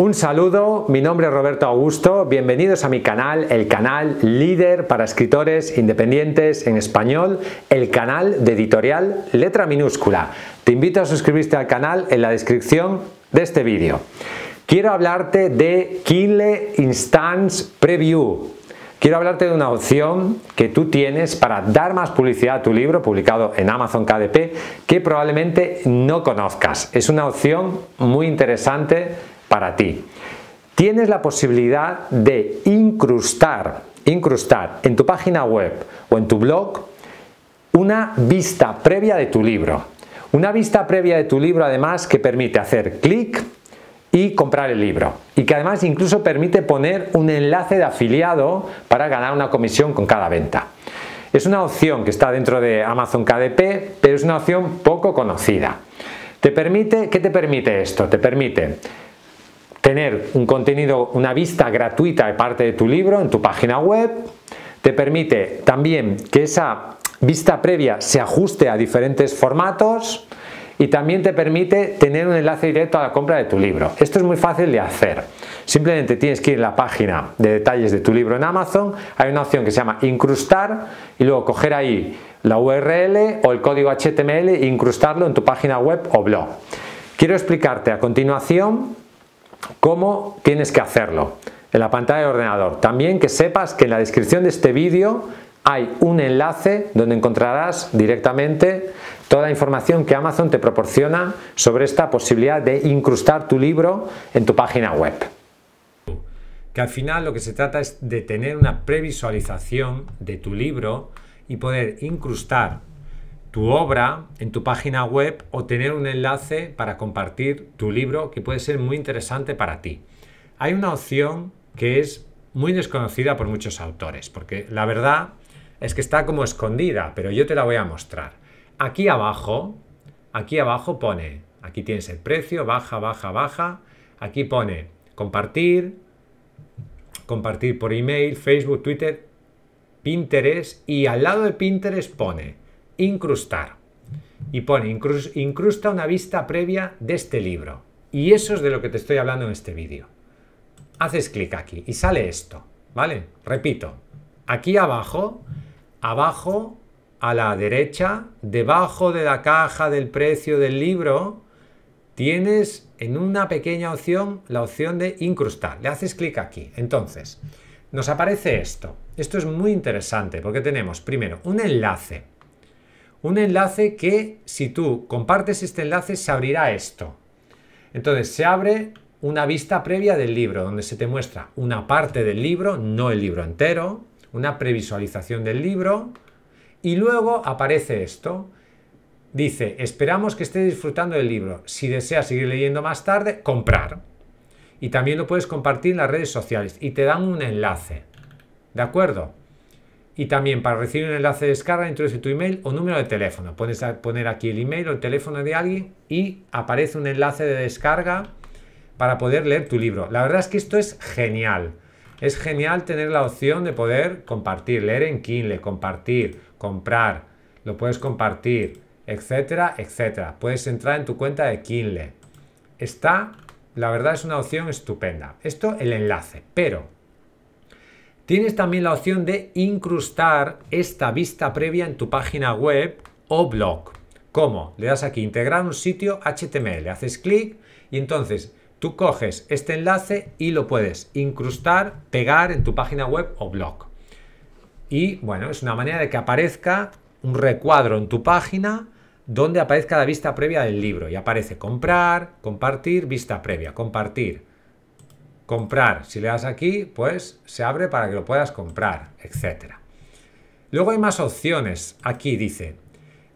Un saludo, mi nombre es Roberto Augusto, bienvenidos a mi canal, el canal líder para escritores independientes en español, el canal de editorial letra minúscula. Te invito a suscribirte al canal en la descripción de este vídeo. Quiero hablarte de Kindle Instance Preview, Quiero hablarte de una opción que tú tienes para dar más publicidad a tu libro publicado en Amazon KDP que probablemente no conozcas. Es una opción muy interesante para ti. Tienes la posibilidad de incrustar, incrustar en tu página web o en tu blog una vista previa de tu libro. Una vista previa de tu libro además que permite hacer clic y comprar el libro. Y que además incluso permite poner un enlace de afiliado para ganar una comisión con cada venta. Es una opción que está dentro de Amazon KDP, pero es una opción poco conocida. Te permite, ¿Qué te permite esto? Te permite tener un contenido, una vista gratuita de parte de tu libro en tu página web. Te permite también que esa vista previa se ajuste a diferentes formatos y también te permite tener un enlace directo a la compra de tu libro. Esto es muy fácil de hacer. Simplemente tienes que ir a la página de detalles de tu libro en Amazon, hay una opción que se llama incrustar y luego coger ahí la URL o el código HTML e incrustarlo en tu página web o blog. Quiero explicarte a continuación cómo tienes que hacerlo en la pantalla del ordenador. También que sepas que en la descripción de este vídeo hay un enlace donde encontrarás directamente toda la información que Amazon te proporciona sobre esta posibilidad de incrustar tu libro en tu página web. Que al final lo que se trata es de tener una previsualización de tu libro y poder incrustar tu obra en tu página web o tener un enlace para compartir tu libro que puede ser muy interesante para ti. Hay una opción que es muy desconocida por muchos autores, porque la verdad es que está como escondida, pero yo te la voy a mostrar. Aquí abajo, aquí abajo pone, aquí tienes el precio, baja, baja, baja, aquí pone compartir, compartir por email, Facebook, Twitter, Pinterest y al lado de Pinterest pone incrustar. Y pone, incrusta una vista previa de este libro. Y eso es de lo que te estoy hablando en este vídeo. Haces clic aquí y sale esto, ¿vale? Repito, aquí abajo, abajo, a la derecha, debajo de la caja del precio del libro, tienes en una pequeña opción la opción de incrustar. Le haces clic aquí. Entonces, nos aparece esto. Esto es muy interesante porque tenemos primero un enlace un enlace que si tú compartes este enlace se abrirá esto. Entonces se abre una vista previa del libro, donde se te muestra una parte del libro, no el libro entero, una previsualización del libro, y luego aparece esto. Dice, esperamos que estés disfrutando del libro. Si deseas seguir leyendo más tarde, comprar. Y también lo puedes compartir en las redes sociales y te dan un enlace. ¿De acuerdo? Y también para recibir un enlace de descarga, introduce tu email o número de teléfono. Puedes poner aquí el email o el teléfono de alguien y aparece un enlace de descarga para poder leer tu libro. La verdad es que esto es genial. Es genial tener la opción de poder compartir, leer en Kindle, compartir, comprar, lo puedes compartir, etcétera, etcétera. Puedes entrar en tu cuenta de Kindle. Está, la verdad es una opción estupenda. Esto el enlace, pero Tienes también la opción de incrustar esta vista previa en tu página web o blog. ¿Cómo? Le das aquí integrar un sitio HTML, haces clic y entonces tú coges este enlace y lo puedes incrustar, pegar en tu página web o blog. Y bueno, es una manera de que aparezca un recuadro en tu página donde aparezca la vista previa del libro y aparece comprar, compartir, vista previa, compartir, comprar. Si le das aquí, pues se abre para que lo puedas comprar, etc. Luego hay más opciones. Aquí dice,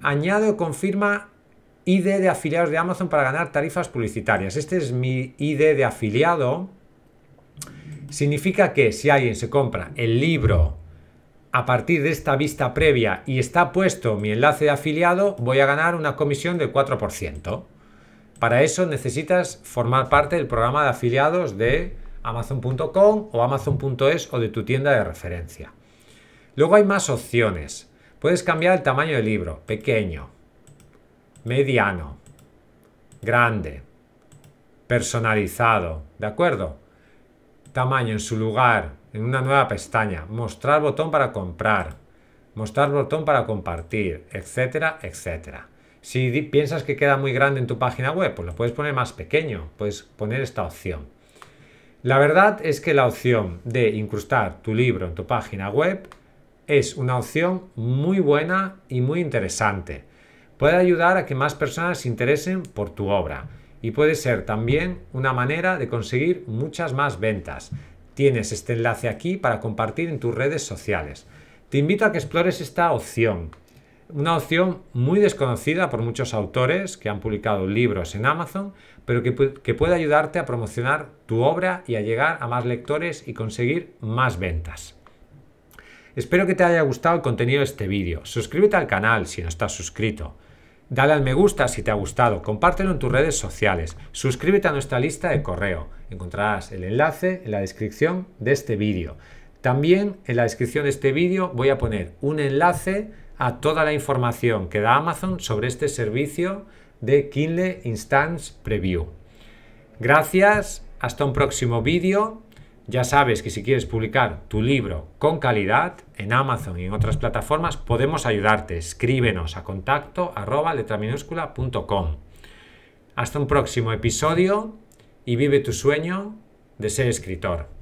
añade o confirma ID de afiliados de Amazon para ganar tarifas publicitarias. Este es mi ID de afiliado. Significa que si alguien se compra el libro a partir de esta vista previa y está puesto mi enlace de afiliado, voy a ganar una comisión del 4%. Para eso necesitas formar parte del programa de afiliados de amazon.com o amazon.es o de tu tienda de referencia. Luego hay más opciones. Puedes cambiar el tamaño del libro, pequeño, mediano, grande, personalizado, ¿de acuerdo? Tamaño en su lugar, en una nueva pestaña, mostrar botón para comprar, mostrar botón para compartir, etcétera, etcétera. Si piensas que queda muy grande en tu página web, pues lo puedes poner más pequeño, puedes poner esta opción. La verdad es que la opción de incrustar tu libro en tu página web es una opción muy buena y muy interesante. Puede ayudar a que más personas se interesen por tu obra y puede ser también una manera de conseguir muchas más ventas. Tienes este enlace aquí para compartir en tus redes sociales. Te invito a que explores esta opción una opción muy desconocida por muchos autores que han publicado libros en Amazon, pero que, puede ayudarte a promocionar tu obra y a llegar a más lectores y conseguir más ventas. Espero que te haya gustado el contenido de este vídeo. Suscríbete al canal si no estás suscrito. Dale al me gusta si te ha gustado, compártelo en tus redes sociales, suscríbete a nuestra lista de correo. Encontrarás el enlace en la descripción de este vídeo. También en la descripción de este vídeo voy a poner un enlace a toda la información que da Amazon sobre este servicio de Kindle Instance Preview. Gracias, hasta un próximo vídeo. Ya sabes que si quieres publicar tu libro con calidad en Amazon y en otras plataformas, podemos ayudarte. Escríbenos a contacto arroba letra minúscula Hasta un próximo episodio y vive tu sueño de ser escritor.